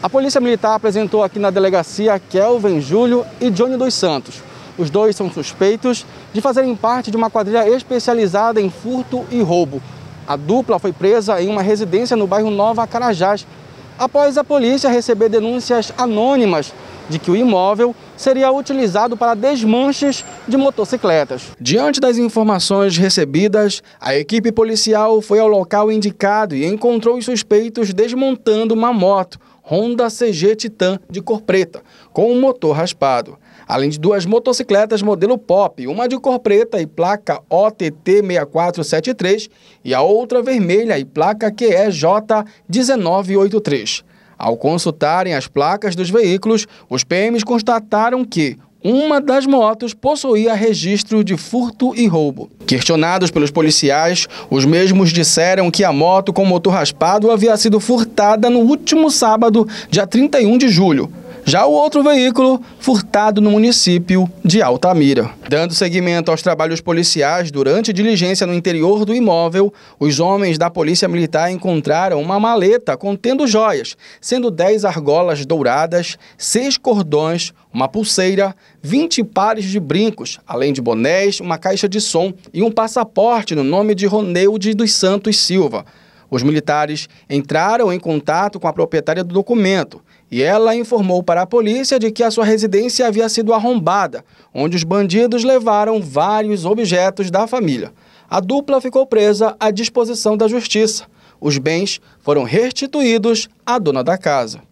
A Polícia Militar apresentou aqui na delegacia Kelvin Júlio e Johnny dos Santos. Os dois são suspeitos de fazerem parte de uma quadrilha especializada em furto e roubo. A dupla foi presa em uma residência no bairro Nova Carajás, após a polícia receber denúncias anônimas de que o imóvel seria utilizado para desmanches de motocicletas. Diante das informações recebidas, a equipe policial foi ao local indicado e encontrou os suspeitos desmontando uma moto, Honda CG Titan de cor preta, com um motor raspado. Além de duas motocicletas modelo Pop, uma de cor preta e placa OTT 6473 e a outra vermelha e placa QEJ 1983. Ao consultarem as placas dos veículos, os PMs constataram que uma das motos possuía registro de furto e roubo. Questionados pelos policiais, os mesmos disseram que a moto com motor raspado havia sido furtada no último sábado, dia 31 de julho. Já o outro veículo, furtado no município de Altamira. Dando seguimento aos trabalhos policiais, durante diligência no interior do imóvel, os homens da Polícia Militar encontraram uma maleta contendo joias, sendo 10 argolas douradas, seis cordões, uma pulseira, 20 pares de brincos, além de bonés, uma caixa de som e um passaporte no nome de Roneude dos Santos Silva. Os militares entraram em contato com a proprietária do documento, e ela informou para a polícia de que a sua residência havia sido arrombada, onde os bandidos levaram vários objetos da família. A dupla ficou presa à disposição da justiça. Os bens foram restituídos à dona da casa.